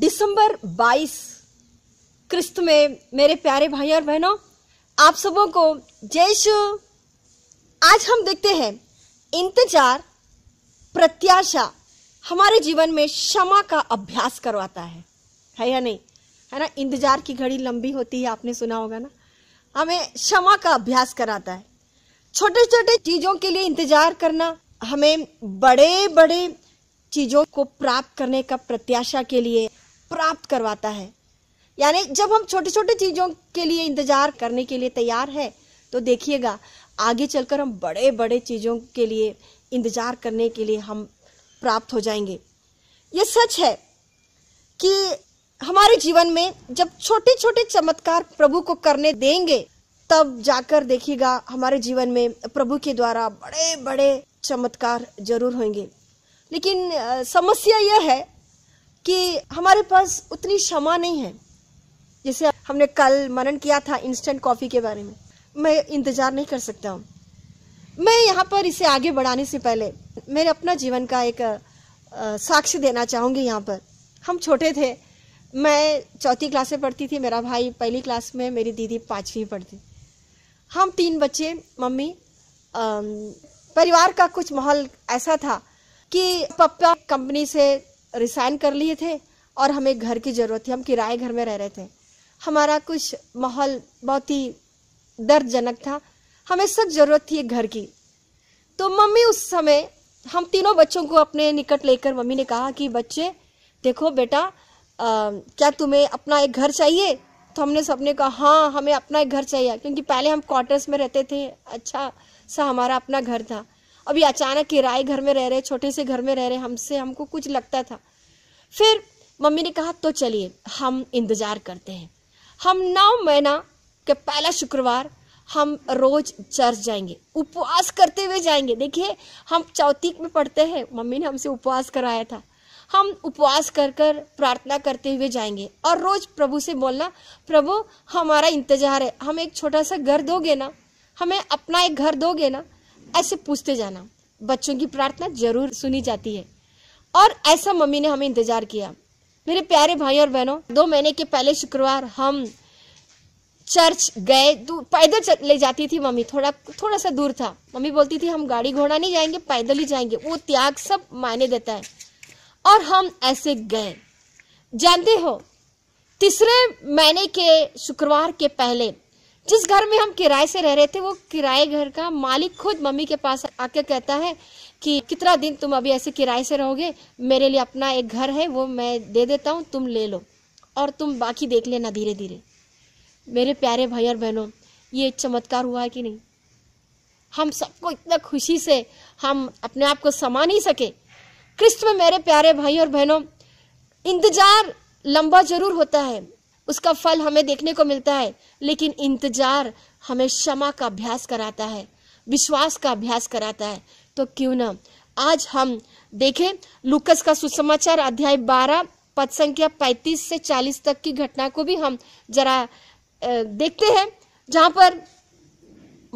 दिसंबर 22 क्रिस्त में मेरे प्यारे भाई और बहनों आप सबों को जय शु आज हम देखते हैं इंतजार प्रत्याशा हमारे जीवन में क्षमा का अभ्यास करवाता है है या नहीं है ना इंतजार की घड़ी लंबी होती है आपने सुना होगा ना हमें क्षमा का अभ्यास कराता है छोटे छोटे चीजों के लिए इंतजार करना हमें बड़े बड़े चीजों को प्राप्त करने का प्रत्याशा के लिए प्राप्त करवाता है यानी जब हम छोटे छोटे चीज़ों के लिए इंतज़ार करने के लिए तैयार है तो देखिएगा आगे चलकर हम बड़े बड़े चीज़ों के लिए इंतज़ार करने के लिए हम प्राप्त हो जाएंगे ये सच है कि हमारे जीवन में जब छोटे छोटे चमत्कार प्रभु को करने देंगे तब जाकर देखिएगा हमारे जीवन में प्रभु के द्वारा बड़े बड़े चमत्कार जरूर होंगे लेकिन समस्या यह है कि हमारे पास उतनी क्षमा नहीं है जैसे हमने कल मनन किया था इंस्टेंट कॉफ़ी के बारे में मैं इंतज़ार नहीं कर सकता हूँ मैं यहाँ पर इसे आगे बढ़ाने से पहले मेरे अपना जीवन का एक साक्ष्य देना चाहूँगी यहाँ पर हम छोटे थे मैं चौथी क्लास में पढ़ती थी मेरा भाई पहली क्लास में मेरी दीदी पाँचवीं पढ़ती हम तीन बच्चे मम्मी परिवार का कुछ माहौल ऐसा था कि पप्पा कंपनी से रिसाइन कर लिए थे और हमें घर की ज़रूरत थी हम किराए घर में रह रहे थे हमारा कुछ माहौल बहुत ही दर्दजनक था हमें सख्त ज़रूरत थी एक घर की तो मम्मी उस समय हम तीनों बच्चों को अपने निकट लेकर मम्मी ने कहा कि बच्चे देखो बेटा आ, क्या तुम्हें अपना एक घर चाहिए तो हमने सबने कहा हाँ हमें अपना एक घर चाहिए क्योंकि पहले हम क्वार्टर्स में रहते थे अच्छा सा हमारा अपना घर था अभी अचानक किराए घर में रह रहे छोटे से घर में रह रहे हमसे हमको कुछ लगता था फिर मम्मी ने कहा तो चलिए हम इंतज़ार करते हैं हम नौ महीना के पहला शुक्रवार हम रोज चर्च जाएंगे उपवास करते हुए जाएंगे देखिए हम चौथी में पढ़ते हैं मम्मी ने हमसे उपवास कराया था हम उपवास कर कर प्रार्थना करते हुए जाएंगे और रोज प्रभु से बोलना प्रभु हमारा इंतजार है हम एक छोटा सा घर दोगे ना हमें अपना एक घर दोगे ना ऐसे पूछते जाना बच्चों की प्रार्थना जरूर सुनी जाती है और ऐसा मम्मी ने हमें इंतजार किया मेरे प्यारे भाई और बहनों दो महीने के पहले शुक्रवार हम चर्च गए पैदल ले जाती थी मम्मी थोड़ा थोड़ा सा दूर था मम्मी बोलती थी हम गाड़ी घोड़ा नहीं जाएंगे पैदल ही जाएंगे वो त्याग सब मायने देता है और हम ऐसे गए जानते हो तीसरे महीने के शुक्रवार के पहले जिस घर में हम किराए से रह रहे थे वो किराए घर का मालिक खुद मम्मी के पास आके कहता है कि कितना दिन तुम अभी ऐसे किराए से रहोगे मेरे लिए अपना एक घर है वो मैं दे देता हूँ तुम ले लो और तुम बाकी देख लेना धीरे धीरे मेरे प्यारे भाई और बहनों ये चमत्कार हुआ है कि नहीं हम सबको इतना खुशी से हम अपने आप को समा नहीं सके क्रिस्त में मेरे प्यारे भाई और बहनों इंतजार लंबा जरूर होता है उसका फल हमें देखने को मिलता है लेकिन इंतजार हमें क्षमा का अभ्यास कराता है विश्वास का अभ्यास कराता है तो क्यों ना आज हम देखें लुकस का सुसमाचार अध्याय बारह पद संख्या पैंतीस से चालीस तक की घटना को भी हम जरा देखते हैं जहां पर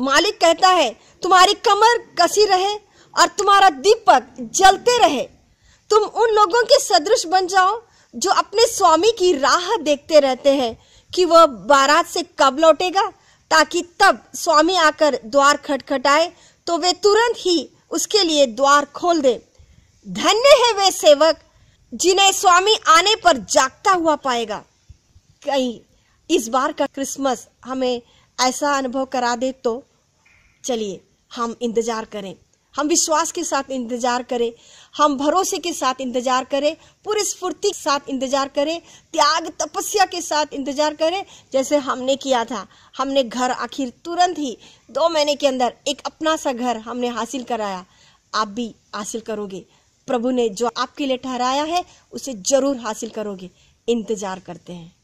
मालिक कहता है तुम्हारी कमर कसी रहे और तुम्हारा दीपक जलते रहे तुम उन लोगों के सदृश बन जाओ जो अपने स्वामी की राह देखते रहते हैं कि वह बारात से कब लौटेगा ताकि तब स्वामी आकर द्वार खटखटाए तो वे तुरंत ही उसके लिए द्वार खोल दे धन्य है वे सेवक जिन्हें स्वामी आने पर जागता हुआ पाएगा कहीं इस बार का क्रिसमस हमें ऐसा अनुभव करा दे तो चलिए हम इंतजार करें हम विश्वास के साथ इंतजार करें हम भरोसे के साथ इंतजार करें पूरी स्फूर्ति के साथ इंतजार करें त्याग तपस्या के साथ इंतजार करें जैसे हमने किया था हमने घर आखिर तुरंत ही दो महीने के अंदर एक अपना सा घर हमने हासिल कराया आप भी हासिल करोगे प्रभु ने जो आपके लिए ठहराया है उसे जरूर हासिल करोगे इंतजार करते हैं